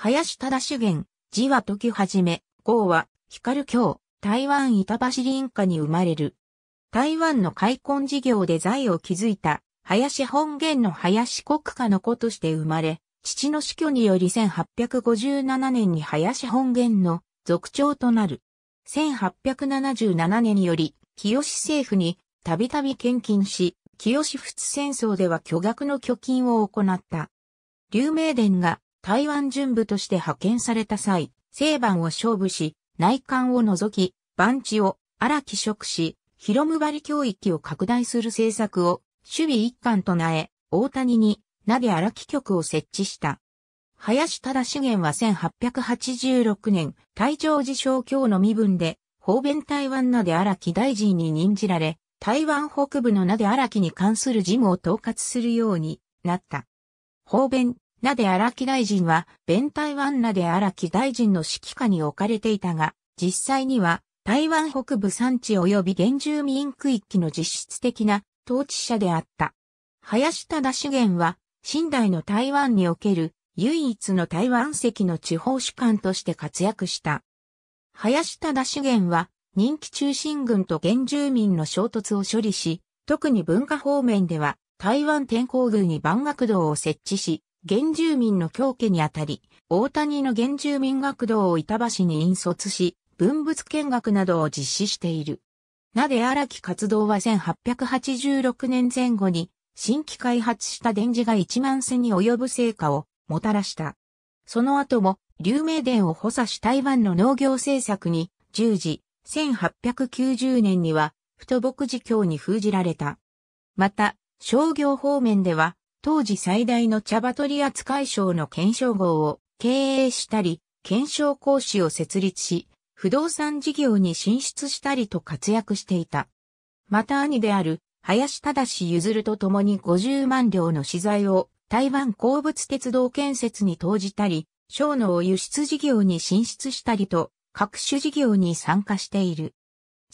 林忠主元、字は時はじめ、号は、光京、台湾板橋林家に生まれる。台湾の開墾事業で財を築いた、林本源の林国家の子として生まれ、父の死去により1857年に林本源の族長となる。1877年により、清政府にたびたび献金し、清仏戦争では巨額の巨金を行った。劉明伝が台湾巡部として派遣された際、正番を勝負し、内観を除き、番地を荒木職し、広むばり教育を拡大する政策を、守備一貫となえ、大谷に、なで荒木局を設置した。林忠茂は1886年、大乗寺小教の身分で、方便台湾なで荒木大臣に任じられ、台湾北部のなで荒木に関する事務を統括するようになった。方便なで荒木大臣は、弁台湾なで荒木大臣の指揮下に置かれていたが、実際には、台湾北部山地及び原住民区域の実質的な統治者であった。林忠主源は、新代の台湾における唯一の台湾籍の地方主管として活躍した。林忠主源は、人気中心軍と原住民の衝突を処理し、特に文化方面では、台湾天候軍に万学堂を設置し、原住民の教家にあたり、大谷の原住民学童を板橋に引率し、文物見学などを実施している。なで荒木活動は1886年前後に、新規開発した電磁が1万世に及ぶ成果をもたらした。その後も、流明電を補佐し台湾の農業政策に従事、1890年には、太牧寺教に封じられた。また、商業方面では、当時最大の茶葉取扱賞の検証号を経営したり、検証講師を設立し、不動産事業に進出したりと活躍していた。また兄である林忠譲ると共に50万両の資材を台湾鉱物鉄道建設に投じたり、小脳輸出事業に進出したりと、各種事業に参加している。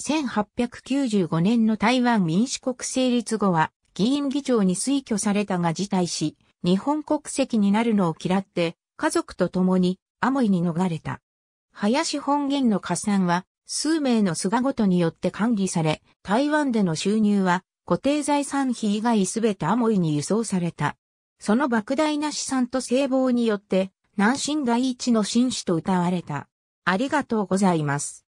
1895年の台湾民主国成立後は、議員議長に推挙されたが辞退し、日本国籍になるのを嫌って、家族と共にアモイに逃れた。林本源の加算は、数名の菅ごとによって管理され、台湾での収入は固定財産費以外すべてアモイに輸送された。その莫大な資産と性暴によって、南進第一の紳士と歌われた。ありがとうございます。